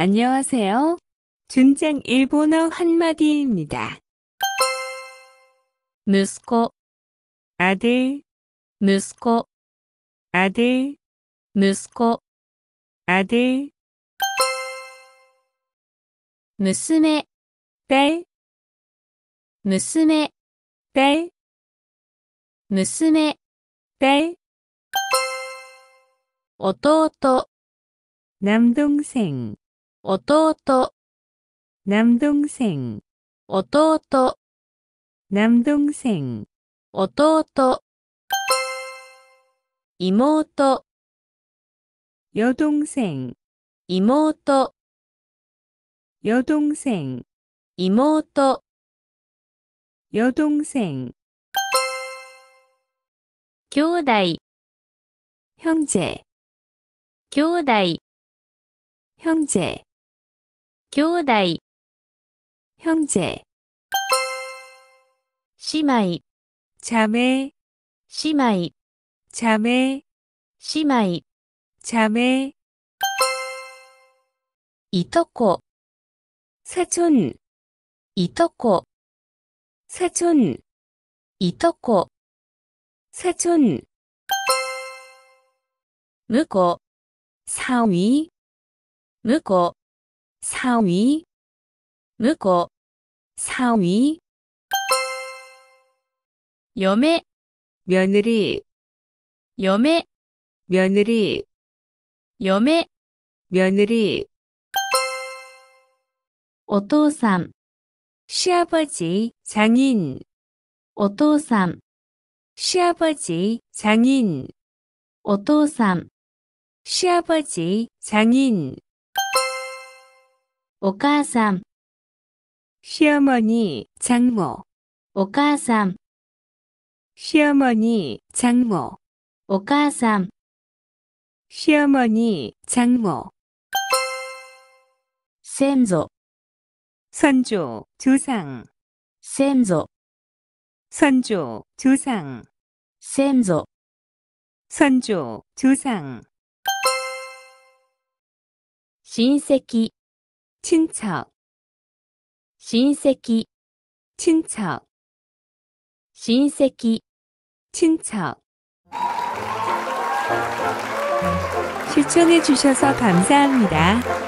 안녕하세요. 준장 일본어 한마디입니다. 息子、 아들, 息子、 아들, 息子、 아들, 娘、 딸, 娘、 딸, 娘、 딸, 弟、 남동생, 弟남동생弟남동생弟妹여동생妹여동생妹여동생兄弟형제兄弟형제 兄弟형제 姉妹이 자매 시마이 자매 시마이 자매 이토코 사촌 이토코 사촌 이토코 사촌 무고 사위 무고 사위 무고 사위 여매 며느리 여매 며느리 여매 며느리 오토삼 시아버지 장인 오토삼 시아버지 장인 오토삼 시아버지 장인 お母さん。시어머니장 모。 お母さん。시어머니장 모。 お母さん。시어머니장 모。 先祖。선조조상先祖。선조조상先祖。선조조상親戚 친척 친戚친척 신세戚친척 시청해 주셔서 감사합니다.